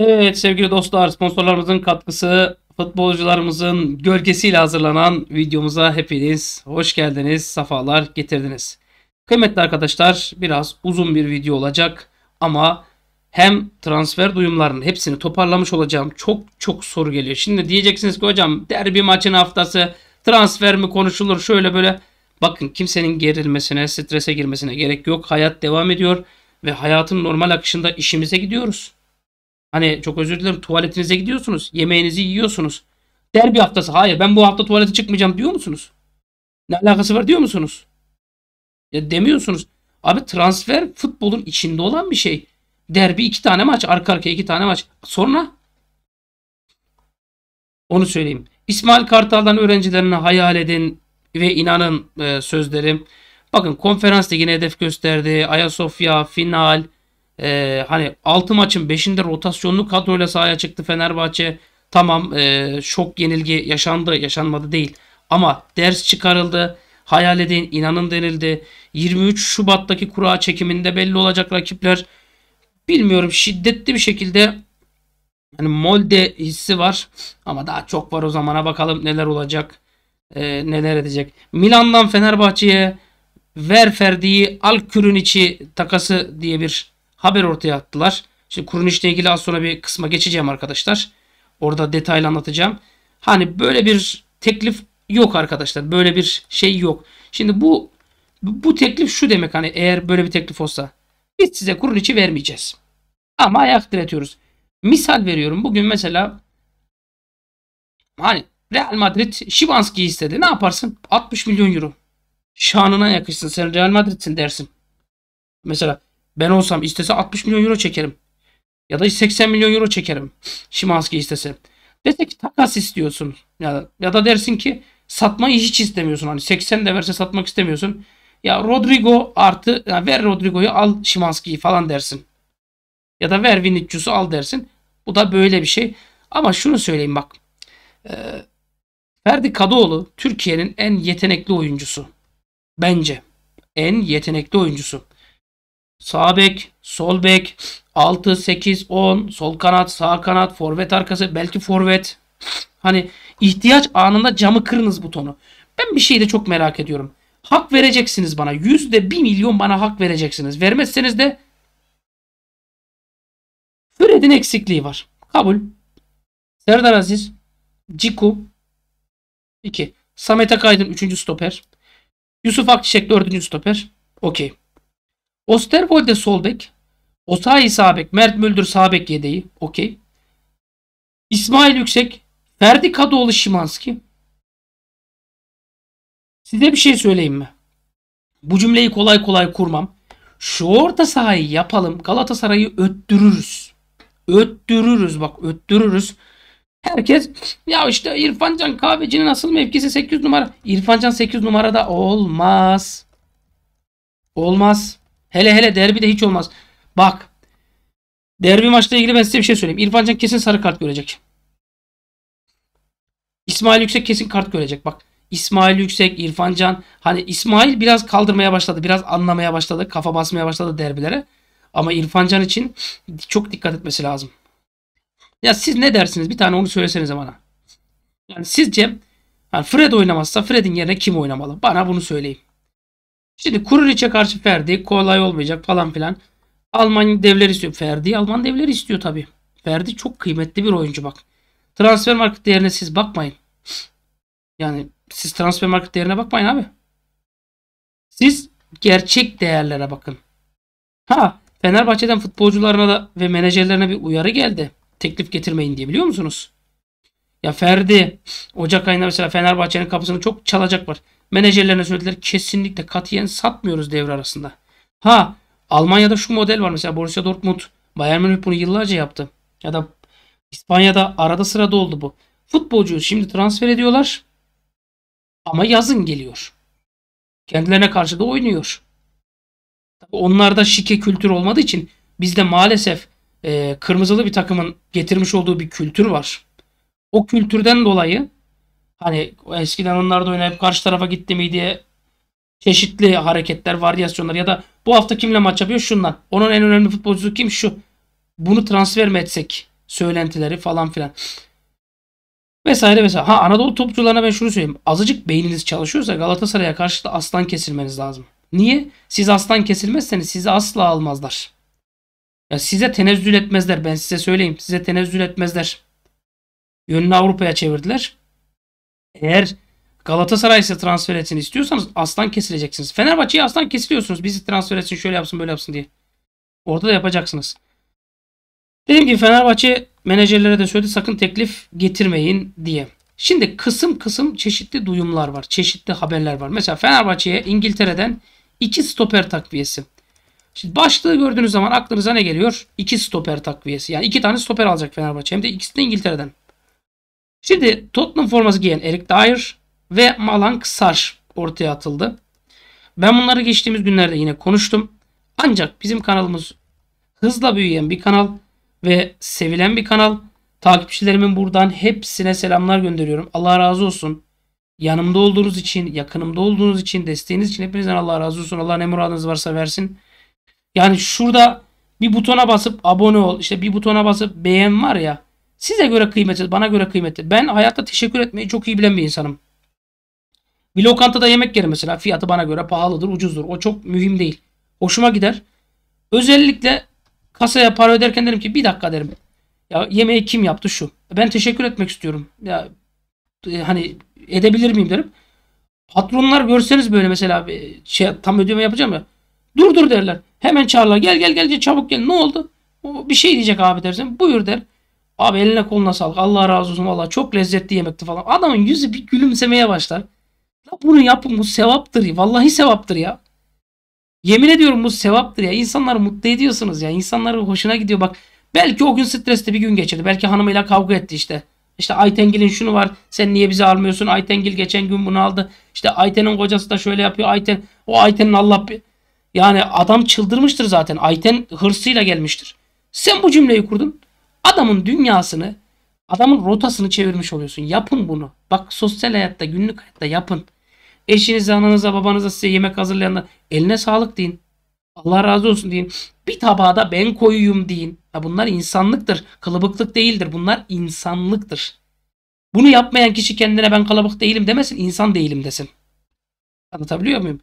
Evet sevgili dostlar sponsorlarımızın katkısı futbolcularımızın gölgesiyle hazırlanan videomuza hepiniz hoş geldiniz, safalar getirdiniz. Kıymetli arkadaşlar biraz uzun bir video olacak ama hem transfer duyumlarının hepsini toparlamış olacağım. Çok çok soru geliyor. Şimdi diyeceksiniz ki hocam derbi maçın haftası transfer mi konuşulur şöyle böyle. Bakın kimsenin gerilmesine, strese girmesine gerek yok. Hayat devam ediyor ve hayatın normal akışında işimize gidiyoruz. Hani çok özür dilerim tuvaletinize gidiyorsunuz. Yemeğinizi yiyorsunuz. Derbi haftası hayır ben bu hafta tuvalete çıkmayacağım diyor musunuz? Ne alakası var diyor musunuz? Ya e, demiyorsunuz. Abi transfer futbolun içinde olan bir şey. Derbi iki tane maç. Arka arkaya iki tane maç. Sonra onu söyleyeyim. İsmail Kartal'dan öğrencilerine hayal edin ve inanın e, sözlerim. Bakın konferans ligine hedef gösterdi. Ayasofya final e, hani 6 maçın 5'inde rotasyonlu kadroyla sahaya çıktı Fenerbahçe. Tamam e, şok yenilgi yaşandı yaşanmadı değil ama ders çıkarıldı. Hayal edin inanın denildi. 23 Şubat'taki kura çekiminde belli olacak rakipler. Bilmiyorum şiddetli bir şekilde hani molde hissi var ama daha çok var o zamana bakalım neler olacak. E, neler edecek. Milan'dan Fenerbahçe'ye Ver Ferdi'yi Alkürün içi takası diye bir haber ortaya attılar. Şimdi kurun kuruluşla ilgili az sonra bir kısma geçeceğim arkadaşlar. Orada detaylı anlatacağım. Hani böyle bir teklif yok arkadaşlar. Böyle bir şey yok. Şimdi bu bu teklif şu demek hani eğer böyle bir teklif olsa biz size kurun içi vermeyeceğiz. Ama ayak diretiyoruz. Misal veriyorum. Bugün mesela hani Real Madrid Şivanski'yi istedi. Ne yaparsın? 60 milyon euro. Şanına yakışsın. Sen Real Madrid'sin dersin. Mesela ben olsam istese 60 milyon euro çekerim. Ya da 80 milyon euro çekerim. Şimanski istese. Dese ki takas istiyorsun. Ya, ya da dersin ki satmayı hiç istemiyorsun. Hani 80 de verse satmak istemiyorsun. Ya Rodrigo artı ya ver Rodrigo'yu al Şimanski'yi falan dersin. Ya da ver Vinicius'u al dersin. Bu da böyle bir şey. Ama şunu söyleyeyim bak. Ee, Ferdi Kadıoğlu Türkiye'nin en yetenekli oyuncusu. Bence. En yetenekli oyuncusu sağ bek, sol bek, 6, 8, 10, sol kanat, sağ kanat, forvet arkası, belki forvet. Hani ihtiyaç anında camı kırınız butonu. Ben bir şeyi de çok merak ediyorum. Hak vereceksiniz bana. Yüzde bir milyon bana hak vereceksiniz. Vermezseniz de Fred'in eksikliği var. Kabul. Serdar Aziz, Ciku 2. Samet Akaydın üçüncü stoper. Yusuf Akçiçek dördüncü stoper. Okey. Osterwolde sol bek. Osayi sağ bek. Mert Müldür sağ bek yedeği. Okey. İsmail Yüksek. Ferdi Kadıoğlu Şimanski. Size bir şey söyleyeyim mi? Bu cümleyi kolay kolay kurmam. Şu orta sahayı yapalım. Galatasaray'ı öttürürüz. Öttürürüz bak öttürürüz. Herkes ya işte İrfancan kahvecinin asıl mevkisi 8 numara. İrfancan 8 numarada olmaz. Olmaz. Hele hele derbi de hiç olmaz. Bak. Derbi maçla ilgili ben size bir şey söyleyeyim. İrfan Can kesin sarı kart görecek. İsmail Yüksek kesin kart görecek. Bak İsmail Yüksek, İrfan Can. Hani İsmail biraz kaldırmaya başladı. Biraz anlamaya başladı. Kafa basmaya başladı derbilere. Ama İrfan Can için çok dikkat etmesi lazım. Ya siz ne dersiniz? Bir tane onu söyleseniz bana. Yani sizce yani Fred oynamazsa Fred'in yerine kim oynamalı? Bana bunu söyleyin. Şimdi Kuriliç'e karşı Ferdi kolay olmayacak falan filan. Alman devleri istiyor. Ferdi Alman devleri istiyor tabi. Ferdi çok kıymetli bir oyuncu bak. Transfer market değerine siz bakmayın. Yani siz transfer market değerine bakmayın abi. Siz gerçek değerlere bakın. Ha Fenerbahçe'den futbolcularına da ve menajerlerine bir uyarı geldi. Teklif getirmeyin diye biliyor musunuz? Ya Ferdi Ocak ayında mesela Fenerbahçe'nin kapısını çok çalacak var. Menajerlerine söylediler kesinlikle katiyen satmıyoruz devre arasında. Ha Almanya'da şu model var mesela Borussia Dortmund, Bayern Münih bunu yıllarca yaptı. Ya da İspanya'da arada sırada oldu bu. Futbolcuyu şimdi transfer ediyorlar ama yazın geliyor. Kendilerine karşı da oynuyor. Onlarda şike kültür olmadığı için bizde maalesef e, kırmızılı bir takımın getirmiş olduğu bir kültür var. O kültürden dolayı Hani eskiden onlarda oynayıp karşı tarafa gitti mi diye çeşitli hareketler, varyasyonlar ya da bu hafta kimle maç yapıyor? şunlar. Onun en önemli futbolcusu kim? Şu. Bunu transfer mi etsek? Söylentileri falan filan. Vesaire vesaire. Ha Anadolu topçularına ben şunu söyleyeyim. Azıcık beyniniz çalışıyorsa Galatasaray'a karşı da aslan kesilmeniz lazım. Niye? Siz aslan kesilmezseniz sizi asla almazlar. Ya size tenezzül etmezler. Ben size söyleyeyim. Size tenezzül etmezler. Yönünü Avrupa'ya çevirdiler. Eğer Galatasaray size transfer etsin istiyorsanız aslan kesileceksiniz. Fenerbahçe'yi aslan kesiliyorsunuz. Bizi transfer etsin şöyle yapsın böyle yapsın diye. Orada da yapacaksınız. Dediğim gibi Fenerbahçe menajerlere de söyledi sakın teklif getirmeyin diye. Şimdi kısım kısım çeşitli duyumlar var. Çeşitli haberler var. Mesela Fenerbahçe'ye İngiltere'den iki stoper takviyesi. Şimdi başlığı gördüğünüz zaman aklınıza ne geliyor? İki stoper takviyesi. Yani iki tane stoper alacak Fenerbahçe. Hem de ikisi de İngiltere'den. Şimdi Tottenham forması giyen Eric Dyer ve Malang Kısar ortaya atıldı. Ben bunları geçtiğimiz günlerde yine konuştum. Ancak bizim kanalımız hızla büyüyen bir kanal ve sevilen bir kanal. Takipçilerimin buradan hepsine selamlar gönderiyorum. Allah razı olsun. Yanımda olduğunuz için, yakınımda olduğunuz için, desteğiniz için hepinizden Allah razı olsun. Allah ne muradınız varsa versin. Yani şurada bir butona basıp abone ol, işte bir butona basıp beğen var ya. Size göre kıymetli, bana göre kıymetli. Ben hayatta teşekkür etmeyi çok iyi bilen bir insanım. Bir lokantada yemek yerim mesela. Fiyatı bana göre pahalıdır, ucuzdur. O çok mühim değil. Hoşuma gider. Özellikle kasaya para öderken derim ki bir dakika derim. Ya yemeği kim yaptı şu. Ben teşekkür etmek istiyorum. Ya e, hani edebilir miyim derim. Patronlar görseniz böyle mesela e, şey, tam ödeme yapacağım ya. Dur dur derler. Hemen çağırlar. Gel gel gel çabuk gel. Ne oldu? O bir şey diyecek abi dersin. Buyur der. Abi eline koluna sağlık. Allah razı olsun. Valla çok lezzetli yemekti falan. Adamın yüzü bir gülümsemeye başlar. Ya bunu yapın bu sevaptır. Vallahi sevaptır ya. Yemin ediyorum bu sevaptır ya. İnsanları mutlu ediyorsunuz ya. İnsanların hoşuna gidiyor. Bak belki o gün stresli bir gün geçirdi. Belki hanımıyla kavga etti işte. İşte Aytengil'in şunu var. Sen niye bizi almıyorsun? Aytengil geçen gün bunu aldı. İşte Ayten'in kocası da şöyle yapıyor. Ayten o Ayten'in Allah bir... Yani adam çıldırmıştır zaten. Ayten hırsıyla gelmiştir. Sen bu cümleyi kurdun. Adamın dünyasını, adamın rotasını çevirmiş oluyorsun. Yapın bunu. Bak sosyal hayatta, günlük hayatta yapın. Eşinize, ananıza, babanıza size yemek hazırlayanlar eline sağlık deyin. Allah razı olsun deyin. Bir tabağa da ben koyuyum deyin. Ya bunlar insanlıktır. Kılıbıklık değildir. Bunlar insanlıktır. Bunu yapmayan kişi kendine ben kalabalık değilim demesin, insan değilim desin. Anlatabiliyor muyum?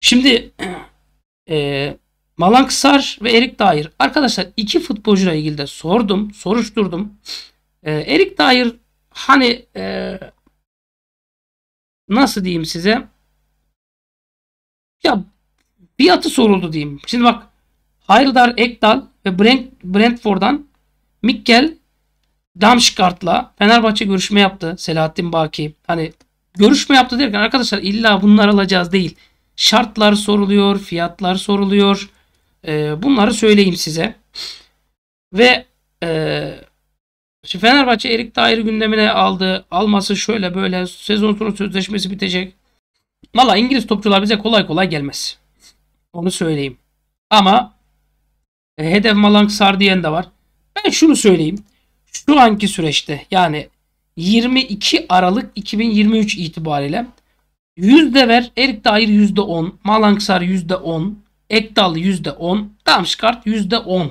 Şimdi e, Malanksar ve Erik Dair. Arkadaşlar iki futbolcuyla ilgili de sordum, soruşturdum. E, Erik Dair hani e, nasıl diyeyim size? Ya fiyatı soruldu diyeyim. Şimdi bak Hayldar Ekdal ve Brent, Brentford'dan Mikkel Damşkart'la Fenerbahçe görüşme yaptı. Selahattin Baki. Hani görüşme yaptı derken arkadaşlar illa bunlar alacağız değil. Şartlar soruluyor, fiyatlar soruluyor. E, bunları söyleyeyim size. Ve e, Fenerbahçe Erik Dair gündemine aldı. Alması şöyle böyle sezon sonu sözleşmesi bitecek. Valla İngiliz topçular bize kolay kolay gelmez. Onu söyleyeyim. Ama e, hedef Malang Sar diyen de var. Ben şunu söyleyeyim. Şu anki süreçte yani 22 Aralık 2023 itibariyle yüzde ver Erik Dair yüzde 10, Malang Sar yüzde 10, Ekdal %10. Darmstadt %10.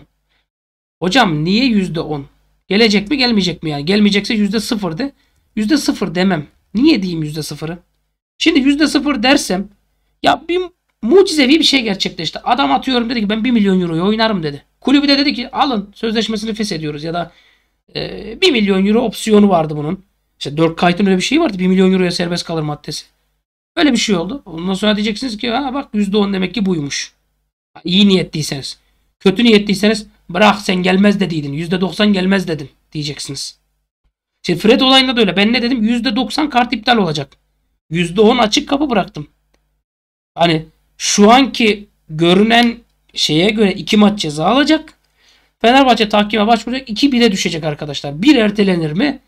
Hocam niye %10? Gelecek mi gelmeyecek mi yani? Gelmeyecekse %0 de. %0 demem. Niye diyeyim %0'ı? Şimdi %0 dersem ya bir mucizevi bir şey gerçekleşti. Adam atıyorum dedi ki ben 1 milyon euroyu oynarım dedi. Kulübü de dedi ki alın sözleşmesini feshediyoruz ya da e, 1 milyon euro opsiyonu vardı bunun. İşte 4 kayıtın öyle bir şey vardı. 1 milyon euroya serbest kalır maddesi. Öyle bir şey oldu. Ondan sonra diyeceksiniz ki ha bak %10 demek ki buymuş. İyi niyetliyseniz. Kötü niyetliyseniz bırak sen gelmez dediydin. %90 gelmez dedin diyeceksiniz. Şimdi Fred olayında da öyle. Ben ne dedim? %90 kart iptal olacak. %10 açık kapı bıraktım. Hani şu anki görünen şeye göre 2 maç ceza alacak. Fenerbahçe tahkime başvuracak. 2-1'e düşecek arkadaşlar. 1 ertelenir mi?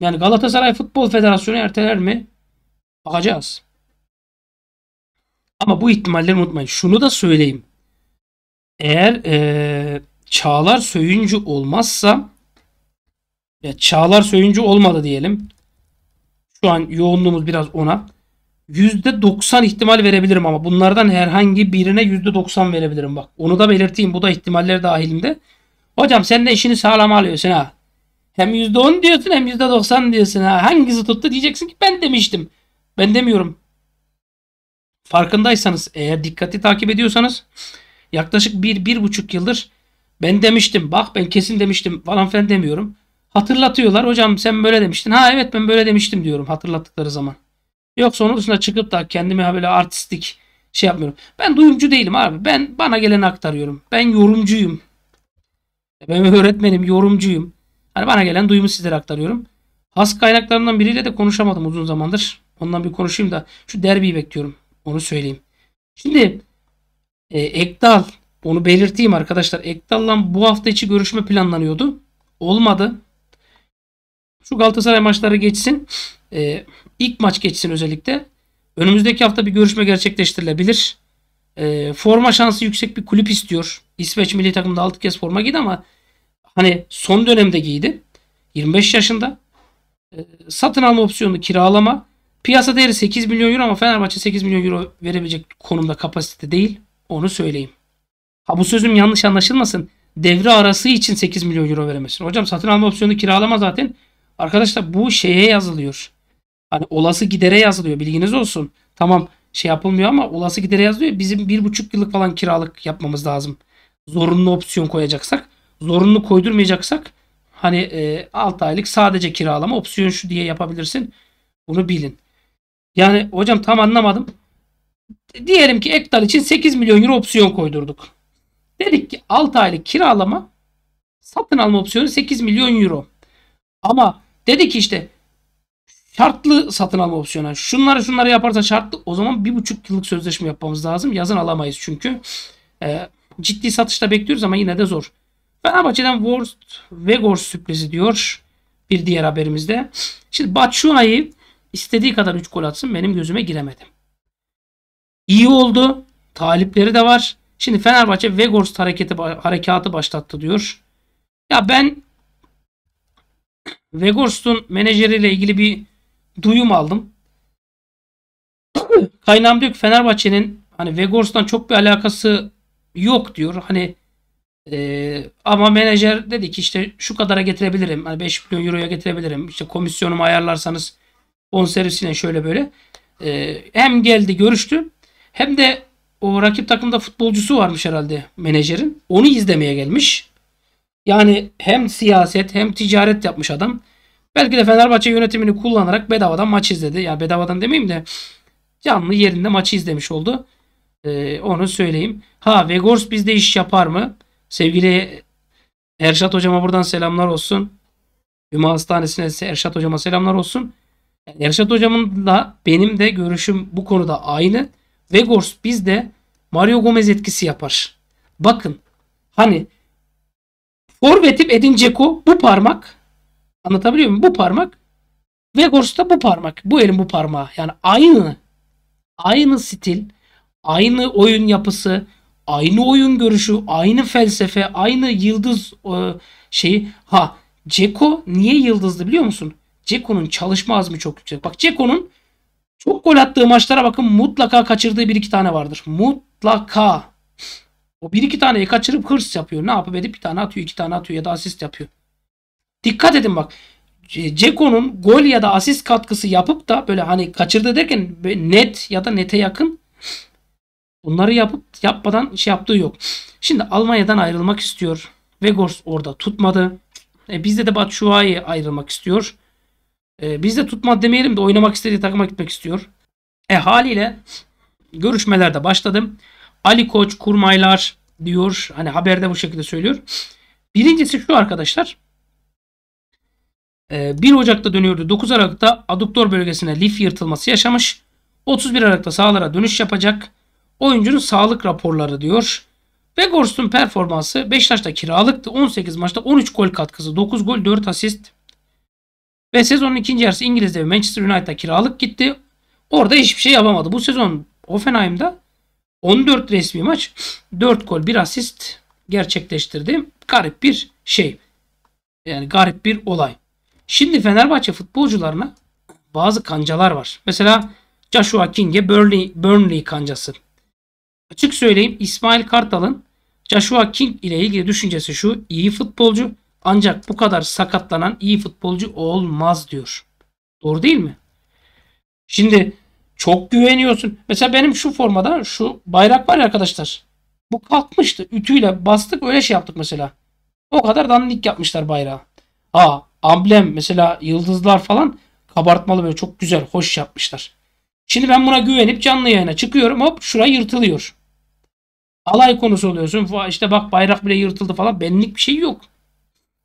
Yani Galatasaray Futbol Federasyonu erteler mi? Bakacağız. Ama bu ihtimalleri unutmayın. Şunu da söyleyeyim. Eğer ee, Çağlar Söyüncü olmazsa ya Çağlar Söyüncü olmadı diyelim. Şu an yoğunluğumuz biraz ona. %90 ihtimal verebilirim ama bunlardan herhangi birine %90 verebilirim bak. Onu da belirteyim. Bu da ihtimaller dahilinde. Hocam sen de işini sağlam alıyorsun ha. Hem %10 diyorsun hem %90 diyorsun ha. Hangisi tuttu diyeceksin ki ben demiştim. Ben demiyorum farkındaysanız eğer dikkati takip ediyorsanız yaklaşık bir, bir buçuk yıldır ben demiştim bak ben kesin demiştim falan filan demiyorum. Hatırlatıyorlar hocam sen böyle demiştin. Ha evet ben böyle demiştim diyorum hatırlattıkları zaman. Yok onun dışında çıkıp da kendimi böyle artistik şey yapmıyorum. Ben duyumcu değilim abi. Ben bana geleni aktarıyorum. Ben yorumcuyum. Ben öğretmenim, yorumcuyum. Hani bana gelen duyumu sizlere aktarıyorum. Has kaynaklarından biriyle de konuşamadım uzun zamandır. Ondan bir konuşayım da şu derbiyi bekliyorum. Onu söyleyeyim. Şimdi e, Ekdal onu belirteyim arkadaşlar. Ekdal'la bu hafta içi görüşme planlanıyordu. Olmadı. Şu Galatasaray maçları geçsin. E, ilk maç geçsin özellikle. Önümüzdeki hafta bir görüşme gerçekleştirilebilir. E, forma şansı yüksek bir kulüp istiyor. İsveç milli takımda 6 kez forma giydi ama hani son dönemde giydi. 25 yaşında. E, satın alma opsiyonu kiralama Piyasa değeri 8 milyon euro ama Fenerbahçe 8 milyon euro verebilecek konumda kapasite değil. Onu söyleyeyim. Ha bu sözüm yanlış anlaşılmasın. Devre arası için 8 milyon euro veremezsin. Hocam satın alma opsiyonu kiralama zaten. Arkadaşlar bu şeye yazılıyor. Hani olası gidere yazılıyor. Bilginiz olsun. Tamam şey yapılmıyor ama olası gidere yazılıyor. Bizim 1,5 yıllık falan kiralık yapmamız lazım. Zorunlu opsiyon koyacaksak. Zorunlu koydurmayacaksak hani e, 6 aylık sadece kiralama opsiyon şu diye yapabilirsin. Bunu bilin. Yani hocam tam anlamadım. Diyelim ki Ektal için 8 milyon euro opsiyon koydurduk. Dedik ki 6 aylık kiralama satın alma opsiyonu 8 milyon euro. Ama dedik ki işte şartlı satın alma opsiyonu. Şunları şunları yaparsa şartlı o zaman 1,5 yıllık sözleşme yapmamız lazım. Yazın alamayız çünkü. E, ciddi satışta bekliyoruz ama yine de zor. Fenerbahçe'den Worst vegor sürprizi diyor bir diğer haberimizde. Şimdi Batshuayi İstediği kadar 3 gol atsın benim gözüme giremedim. İyi oldu. Talipleri de var. Şimdi Fenerbahçe Vegors hareketi harekatı başlattı diyor. Ya ben Vegors'un menajeriyle ilgili bir duyum aldım. Kaynağım diyor ki Fenerbahçe'nin hani Vegors'tan çok bir alakası yok diyor. Hani ee, ama menajer dedi ki işte şu kadara getirebilirim. Hani 5 milyon euroya getirebilirim. İşte komisyonumu ayarlarsanız bonservisine şöyle böyle e, hem geldi görüştü hem de o rakip takımda futbolcusu varmış herhalde menajerin. Onu izlemeye gelmiş. Yani hem siyaset hem ticaret yapmış adam. Belki de Fenerbahçe yönetimini kullanarak bedavadan maç izledi. yani bedavadan demeyeyim de canlı yerinde maçı izlemiş oldu. Ee, onu söyleyeyim. Ha Vegors bizde iş yapar mı? Sevgili Erşat hocama buradan selamlar olsun. Hüma Hastanesi'ne Erşat hocama selamlar olsun. Yani Reşat hocamın da benim de görüşüm bu konuda aynı. Vegors bizde Mario Gomez etkisi yapar. Bakın hani forvetim Edin Dzeko bu parmak anlatabiliyor muyum? Bu parmak Vegors da bu parmak. Bu elin bu parmağı. Yani aynı aynı stil, aynı oyun yapısı, aynı oyun görüşü, aynı felsefe, aynı yıldız e, şeyi. Ha Ceko niye yıldızdı biliyor musun? Ceko'nun çalışma azmi çok yüksek. Bak Ceko'nun çok gol attığı maçlara bakın mutlaka kaçırdığı bir iki tane vardır. Mutlaka. O bir iki taneyi kaçırıp hırs yapıyor. Ne yapıp edip bir tane atıyor, iki tane atıyor ya da asist yapıyor. Dikkat edin bak. Ceko'nun gol ya da asist katkısı yapıp da böyle hani kaçırdı derken net ya da nete yakın bunları yapıp yapmadan şey yaptığı yok. Şimdi Almanya'dan ayrılmak istiyor. Vegors orada tutmadı. E, bizde de Batshuayi ayrılmak istiyor. E, biz de tutma demeyelim de oynamak istediği takıma gitmek istiyor. E haliyle görüşmelerde başladım. Ali Koç kurmaylar diyor. Hani haberde bu şekilde söylüyor. Birincisi şu arkadaşlar. 1 ee, Ocak'ta dönüyordu. 9 Aralık'ta adduktör bölgesine lif yırtılması yaşamış. 31 Aralık'ta sahalara dönüş yapacak. Oyuncunun sağlık raporları diyor. Begorst'un performansı Beşiktaş'ta kiralıktı. 18 maçta 13 gol katkısı, 9 gol, 4 asist. Ve sezonun ikinci yarısı İngiliz devi Manchester United'a kiralık gitti. Orada hiçbir şey yapamadı. Bu sezon Hoffenheim'da 14 resmi maç 4 gol 1 asist gerçekleştirdi. Garip bir şey. Yani garip bir olay. Şimdi Fenerbahçe futbolcularına bazı kancalar var. Mesela Joshua King'e Burnley, Burnley kancası. Açık söyleyeyim İsmail Kartal'ın Joshua King ile ilgili düşüncesi şu. İyi futbolcu ancak bu kadar sakatlanan iyi futbolcu olmaz diyor. Doğru değil mi? Şimdi çok güveniyorsun. Mesela benim şu formada şu bayrak var ya arkadaşlar. Bu kalkmıştı. Ütüyle bastık öyle şey yaptık mesela. O kadar dandik yapmışlar bayrağı. Aa amblem mesela yıldızlar falan kabartmalı böyle çok güzel hoş yapmışlar. Şimdi ben buna güvenip canlı yayına çıkıyorum hop şura yırtılıyor. Alay konusu oluyorsun. İşte bak bayrak bile yırtıldı falan. Benlik bir şey yok.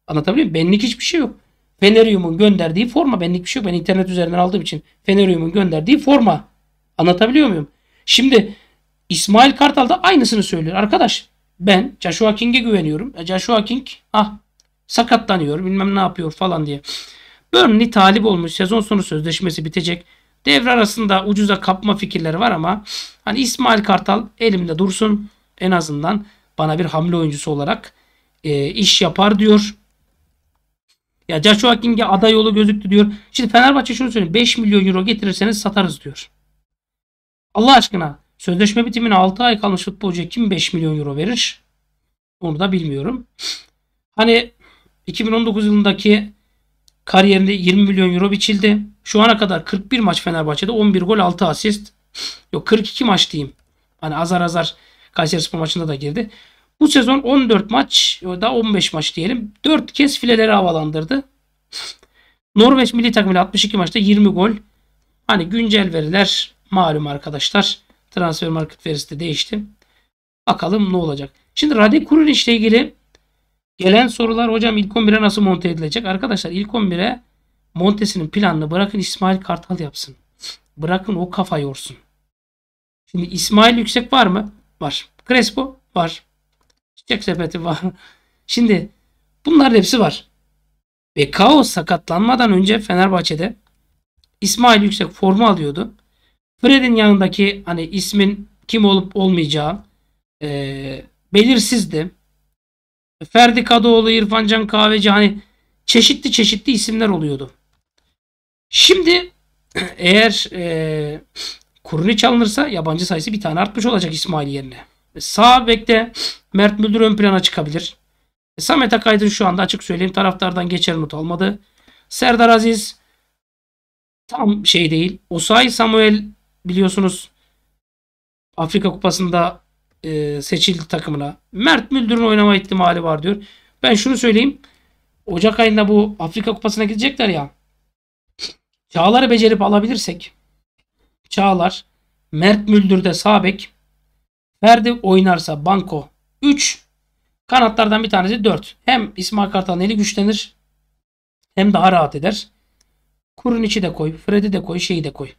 Anlatabiliyor muyum? Benlik hiçbir şey yok. Feneryum'un gönderdiği forma. Benlik bir şey yok. Ben internet üzerinden aldığım için Feneryum'un gönderdiği forma. Anlatabiliyor muyum? Şimdi İsmail Kartal da aynısını söylüyor. Arkadaş ben Joshua King'e güveniyorum. E, Joshua King ah sakatlanıyor bilmem ne yapıyor falan diye. Burnley talip olmuş. Sezon sonu sözleşmesi bitecek. Devre arasında ucuza kapma fikirleri var ama hani İsmail Kartal elimde dursun en azından bana bir hamle oyuncusu olarak e, iş yapar diyor. Ya Joshua King'e aday yolu gözüktü diyor. Şimdi Fenerbahçe şunu söylüyor. 5 milyon euro getirirseniz satarız diyor. Allah aşkına sözleşme bitimine 6 ay kalmış futbolcuya kim 5 milyon euro verir? Onu da bilmiyorum. Hani 2019 yılındaki kariyerinde 20 milyon euro biçildi. Şu ana kadar 41 maç Fenerbahçe'de 11 gol 6 asist. Yok 42 maç diyeyim. Hani azar azar Kayseri Spor maçında da girdi. Bu sezon 14 maç da 15 maç diyelim. 4 kez fileleri havalandırdı. Norveç milli takımıyla 62 maçta 20 gol. Hani güncel veriler malum arkadaşlar. Transfer market verisi de değişti. Bakalım ne olacak. Şimdi Rade Kurilic ile ilgili gelen sorular hocam ilk 11'e nasıl monte edilecek? Arkadaşlar ilk 11'e Montes'inin planını bırakın İsmail Kartal yapsın. Bırakın o kafa yorsun. Şimdi İsmail Yüksek var mı? Var. Crespo var. Cep sepeti var. Şimdi bunların hepsi var. Ve Kao sakatlanmadan önce Fenerbahçe'de İsmail Yüksek formu alıyordu. Fred'in yanındaki hani ismin kim olup olmayacağı e, belirsizdi. Ferdi Kadıoğlu, İrfan Can Kahveci hani çeşitli çeşitli isimler oluyordu. Şimdi eğer e, Kurniç alınırsa yabancı sayısı bir tane artmış olacak İsmail yerine. Sağ bekte Mert Müldür ön plana çıkabilir. E, Samet Akaydın şu anda açık söyleyeyim taraftardan geçer not almadı. Serdar Aziz tam şey değil. Osay Samuel biliyorsunuz Afrika Kupası'nda e, seçildi takımına. Mert Müldür'ün oynama ihtimali var diyor. Ben şunu söyleyeyim. Ocak ayında bu Afrika Kupası'na gidecekler ya. Çağlar'ı becerip alabilirsek Çağlar Mert Müldür de Sabek. Ferdi oynarsa Banko 3. Kanatlardan bir tanesi 4. Hem İsmail Kartal'ın eli güçlenir. Hem daha rahat eder. Kurun içi de koy. Fred'i de koy. Şeyi de koy.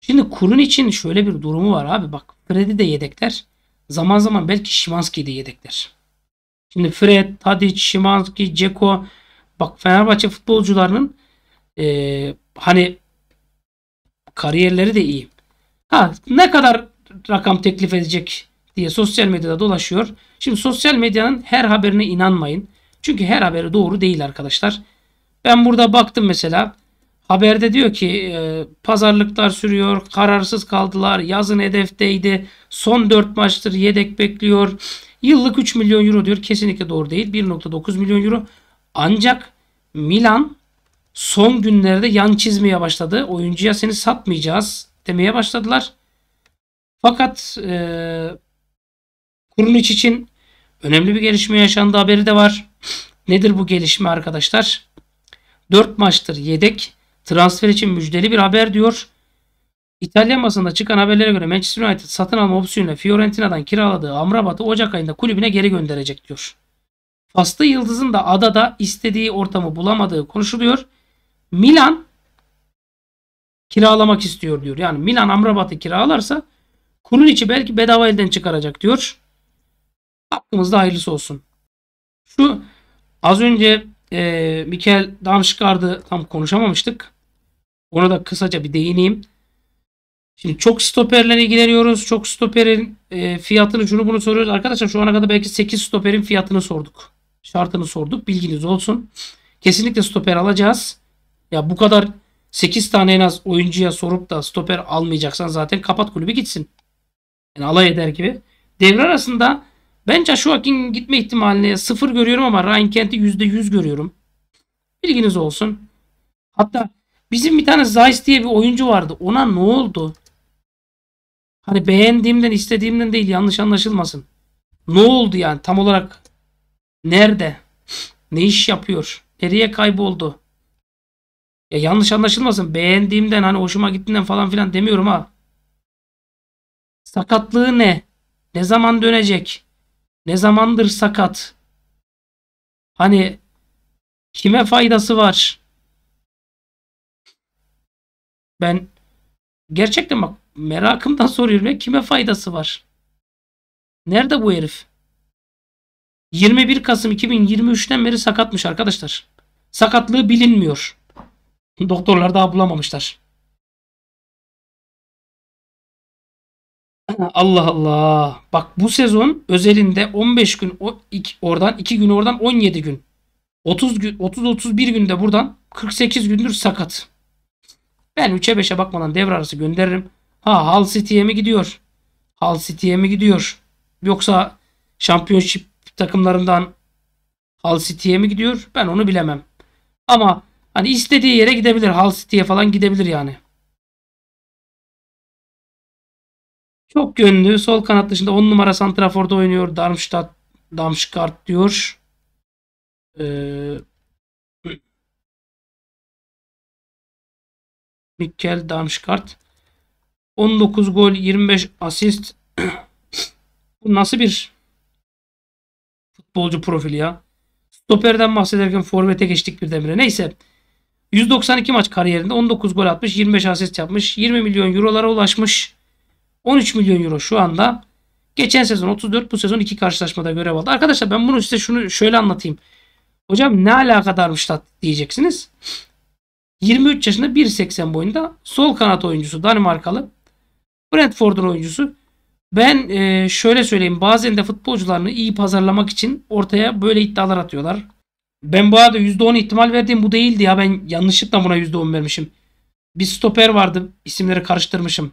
Şimdi kurun için şöyle bir durumu var abi. Bak Fred'i de yedekler. Zaman zaman belki Şimanski'yi de yedekler. Şimdi Fred, Tadic, Şimanski, Ceko. Bak Fenerbahçe futbolcularının e, hani kariyerleri de iyi. Ha ne kadar rakam teklif edecek diye sosyal medyada dolaşıyor. Şimdi sosyal medyanın her haberine inanmayın. Çünkü her haberi doğru değil arkadaşlar. Ben burada baktım mesela. Haberde diyor ki e, pazarlıklar sürüyor, kararsız kaldılar, yazın hedefteydi, son 4 maçtır yedek bekliyor. Yıllık 3 milyon euro diyor kesinlikle doğru değil 1.9 milyon euro. Ancak Milan son günlerde yan çizmeye başladı. Oyuncuya seni satmayacağız demeye başladılar. Fakat e, Kuruluş için önemli bir gelişme yaşandı haberi de var. Nedir bu gelişme arkadaşlar? 4 maçtır yedek transfer için müjdeli bir haber diyor. İtalyan basında çıkan haberlere göre Manchester United satın alma opsiyonuyla Fiorentina'dan kiraladığı Amrabat'ı Ocak ayında kulübüne geri gönderecek diyor. Faslı Yıldız'ın da adada istediği ortamı bulamadığı konuşuluyor. Milan kiralamak istiyor diyor. Yani Milan Amrabat'ı kiralarsa kulun içi belki bedava elden çıkaracak diyor. Hakkımızda hayırlısı olsun. Şu az önce e, Mikel Damşgard'ı tam konuşamamıştık. Ona da kısaca bir değineyim. Şimdi çok stoperle ilgileniyoruz. Çok stoperin e, fiyatını şunu bunu soruyoruz. Arkadaşlar şu ana kadar belki 8 stoperin fiyatını sorduk. Şartını sorduk. Bilginiz olsun. Kesinlikle stoper alacağız. Ya bu kadar 8 tane en az oyuncuya sorup da stoper almayacaksan zaten kapat kulübü gitsin. Yani alay eder gibi. Devre arasında ben Joshua King'in gitme ihtimalini sıfır görüyorum ama Ryan Kent'i %100 görüyorum. Bilginiz olsun. Hatta bizim bir tane Zeiss diye bir oyuncu vardı. Ona ne oldu? Hani beğendiğimden istediğimden değil yanlış anlaşılmasın. Ne oldu yani tam olarak? Nerede? Ne iş yapıyor? Nereye kayboldu? Ya yanlış anlaşılmasın. Beğendiğimden hani hoşuma gittiğinden falan filan demiyorum ha. Sakatlığı ne? Ne zaman dönecek? Ne zamandır sakat? Hani kime faydası var? Ben gerçekten bak merakımdan soruyorum ya kime faydası var? Nerede bu herif? 21 Kasım 2023'ten beri sakatmış arkadaşlar. Sakatlığı bilinmiyor. Doktorlar daha bulamamışlar. Allah Allah. Bak bu sezon özelinde 15 gün o iki, oradan 2 gün oradan 17 gün. 30 gün 30 31 günde buradan 48 gündür sakat. Ben 3'e 5'e bakmadan devre arası gönderirim. Ha Hull City'ye mi gidiyor? Hull City'ye mi gidiyor? Yoksa Championship takımlarından Hull City'ye mi gidiyor? Ben onu bilemem. Ama hani istediği yere gidebilir. Hull City'ye falan gidebilir yani. Çok gönlü Sol kanat dışında 10 numara Santrafor'da oynuyor. Darmstadt, Darmstadt diyor. Ee, Mikkel Darmstadt. 19 gol, 25 asist. Bu nasıl bir futbolcu profili ya? Stoperden bahsederken forvete geçtik demire Neyse. 192 maç kariyerinde 19 gol atmış, 25 asist yapmış, 20 milyon eurolara ulaşmış. 13 milyon euro şu anda. Geçen sezon 34 bu sezon 2 karşılaşmada görev aldı. Arkadaşlar ben bunu size şunu şöyle anlatayım. Hocam ne alakadarmış tat diyeceksiniz. 23 yaşında 1.80 boyunda sol kanat oyuncusu Danimarkalı. Brentford'un oyuncusu. Ben e, şöyle söyleyeyim bazen de futbolcularını iyi pazarlamak için ortaya böyle iddialar atıyorlar. Ben bu arada %10 ihtimal verdiğim bu değildi ya ben yanlışlıkla buna %10 vermişim. Bir stoper vardı isimleri karıştırmışım.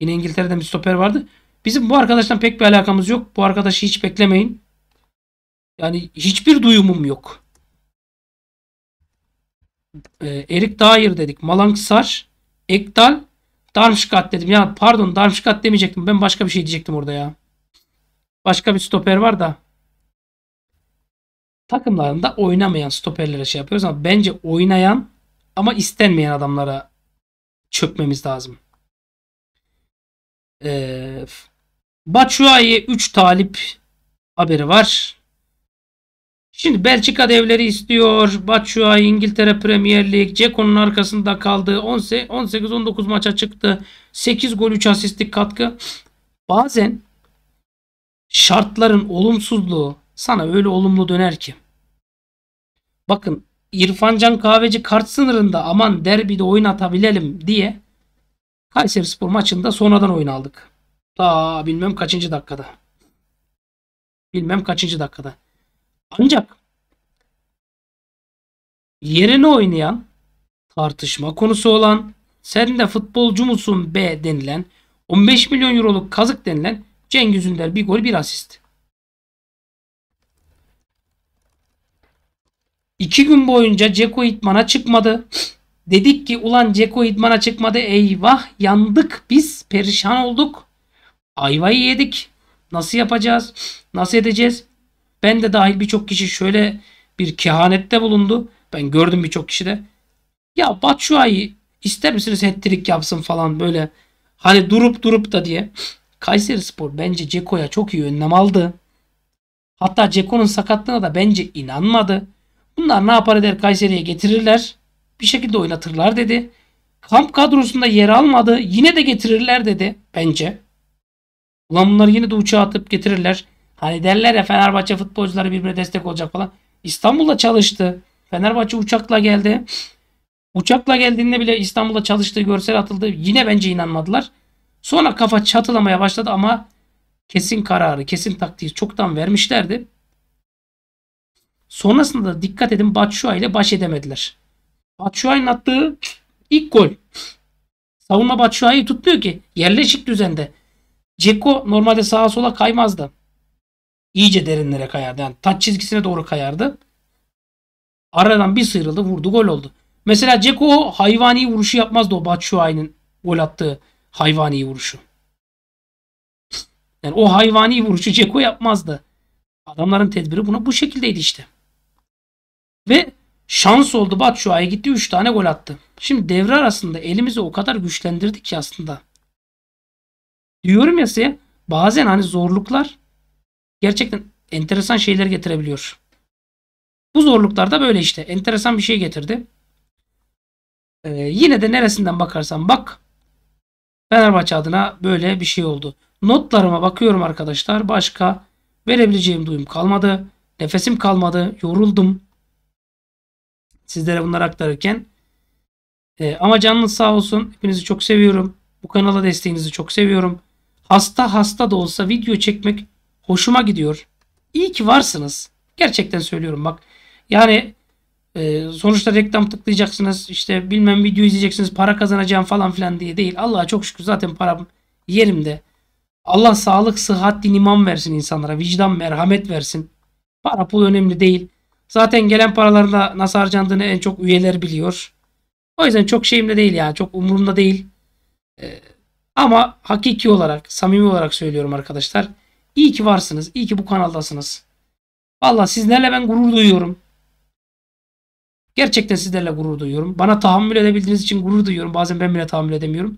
Yine İngiltere'den bir stoper vardı. Bizim bu arkadaştan pek bir alakamız yok. Bu arkadaşı hiç beklemeyin. Yani hiçbir duyumum yok. Ee, Erik Dair dedik. Malang Sar. Ekdal. Darmstadt dedim. Ya pardon Darmstadt demeyecektim. Ben başka bir şey diyecektim orada ya. Başka bir stoper var da. Takımlarında oynamayan stoperlere şey yapıyoruz ama bence oynayan ama istenmeyen adamlara çökmemiz lazım. Ee, Batshuayi 3 talip haberi var. Şimdi Belçika devleri istiyor. Batshuayi İngiltere Premier Lig. Ceko'nun arkasında kaldı. 18-19 maça çıktı. 8 gol 3 asistlik katkı. Bazen şartların olumsuzluğu sana öyle olumlu döner ki. Bakın İrfancan Kahveci kart sınırında aman derbide oynatabilelim diye Kayseri Spor maçında sonradan oyun aldık. Ta bilmem kaçıncı dakikada. Bilmem kaçıncı dakikada. Ancak yerine oynayan, tartışma konusu olan, sen de futbolcu musun be denilen, 15 milyon euroluk kazık denilen Cengiz Ünder bir gol bir asist. İki gün boyunca Ceko itmana çıkmadı. Dedik ki ulan Ceko idmana çıkmadı. Eyvah yandık biz. Perişan olduk. Ayvayı yedik. Nasıl yapacağız? Nasıl edeceğiz? Ben de dahil birçok kişi şöyle bir kehanette bulundu. Ben gördüm birçok kişi de. Ya Batshuayi ister misiniz hat yapsın falan böyle. Hani durup durup da diye. Kayseri Spor bence Ceko'ya çok iyi önlem aldı. Hatta Ceko'nun sakatlığına da bence inanmadı. Bunlar ne yapar eder Kayseri'ye getirirler bir şekilde oynatırlar dedi. Kamp kadrosunda yer almadı. Yine de getirirler dedi bence. Ulan bunları yine de uçağa atıp getirirler. Hani derler ya Fenerbahçe futbolcuları birbirine destek olacak falan. İstanbul'da çalıştı. Fenerbahçe uçakla geldi. Uçakla geldiğinde bile İstanbul'da çalıştığı görsel atıldı. Yine bence inanmadılar. Sonra kafa çatılamaya başladı ama kesin kararı, kesin taktiği çoktan vermişlerdi. Sonrasında da dikkat edin Batshuayi ile baş edemediler. Batshuayi'nin attığı ilk gol. Savunma Batshuayi'yi tutmuyor ki. Yerleşik düzende. Ceko normalde sağa sola kaymazdı. İyice derinlere kayardı. Yani taç çizgisine doğru kayardı. Aradan bir sıyrıldı vurdu gol oldu. Mesela Ceko o hayvani vuruşu yapmazdı o Batshuayi'nin gol attığı hayvani vuruşu. Yani o hayvani vuruşu Ceko yapmazdı. Adamların tedbiri buna bu şekildeydi işte. Ve Şans oldu Batshuayi gitti 3 tane gol attı. Şimdi devre arasında elimizi o kadar güçlendirdik ki aslında. Diyorum ya size bazen hani zorluklar gerçekten enteresan şeyler getirebiliyor. Bu zorluklar da böyle işte. Enteresan bir şey getirdi. Ee, yine de neresinden bakarsan bak Fenerbahçe adına böyle bir şey oldu. Notlarıma bakıyorum arkadaşlar. Başka verebileceğim duyum kalmadı. Nefesim kalmadı. Yoruldum sizlere bunları aktarırken. E, ama canınız sağ olsun. Hepinizi çok seviyorum. Bu kanala desteğinizi çok seviyorum. Hasta hasta da olsa video çekmek hoşuma gidiyor. İyi ki varsınız. Gerçekten söylüyorum bak. Yani e, sonuçta reklam tıklayacaksınız. işte bilmem video izleyeceksiniz. Para kazanacağım falan filan diye değil. Allah'a çok şükür zaten param yerimde. Allah sağlık, sıhhat, din, iman versin insanlara. Vicdan, merhamet versin. Para pul önemli değil. Zaten gelen paralarla nasıl harcandığını en çok üyeler biliyor. O yüzden çok şeyimde değil yani. Çok umurumda değil. Ee, ama hakiki olarak, samimi olarak söylüyorum arkadaşlar. İyi ki varsınız. İyi ki bu kanaldasınız. Valla sizlerle ben gurur duyuyorum. Gerçekten sizlerle gurur duyuyorum. Bana tahammül edebildiğiniz için gurur duyuyorum. Bazen ben bile tahammül edemiyorum.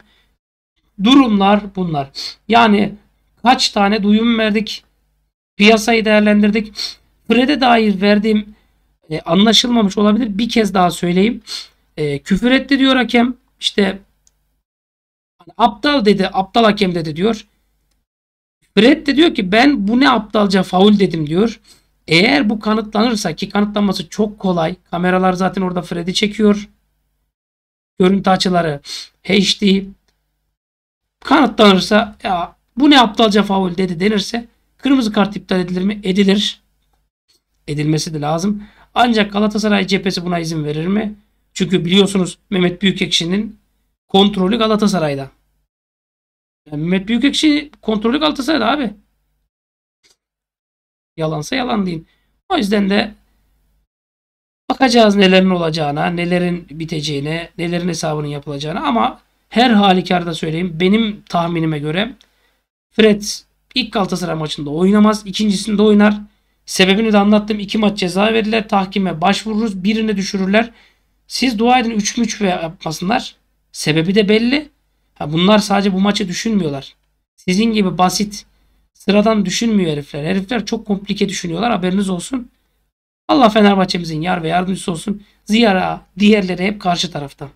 Durumlar bunlar. Yani kaç tane duyum verdik. Piyasayı değerlendirdik. Kredi dair verdiğim e, anlaşılmamış olabilir. Bir kez daha söyleyeyim. E, küfür etti diyor hakem. İşte hani aptal dedi, aptal hakem dedi diyor. Brett de diyor ki ben bu ne aptalca faul dedim diyor. Eğer bu kanıtlanırsa ki kanıtlanması çok kolay. Kameralar zaten orada Fred'i çekiyor. Görüntü açıları HD. Kanıtlanırsa ya bu ne aptalca faul dedi denirse kırmızı kart iptal edilir mi? Edilir. Edilmesi de lazım. Ancak Galatasaray cephesi buna izin verir mi? Çünkü biliyorsunuz Mehmet Büyükekşi'nin kontrolü Galatasaray'da. Yani Mehmet Büyükekşi kontrolü Galatasaray'da abi. Yalansa yalan değil. O yüzden de bakacağız nelerin olacağına, nelerin biteceğine, nelerin hesabının yapılacağına ama her halükarda söyleyeyim benim tahminime göre Fred ilk Galatasaray maçında oynamaz. ikincisinde oynar. Sebebini de anlattım. İki maç ceza verirler. Tahkime başvururuz. Birini düşürürler. Siz dua edin 3 3 yapmasınlar. Sebebi de belli. Ha bunlar sadece bu maçı düşünmüyorlar. Sizin gibi basit sıradan düşünmüyor herifler. Herifler çok komplike düşünüyorlar. Haberiniz olsun. Allah Fenerbahçe'mizin yar ve yardımcısı olsun. Ziyara diğerleri hep karşı tarafta.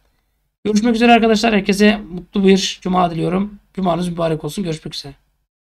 Görüşmek üzere arkadaşlar. Herkese mutlu bir cuma diliyorum. Cumanız mübarek olsun. Görüşmek üzere.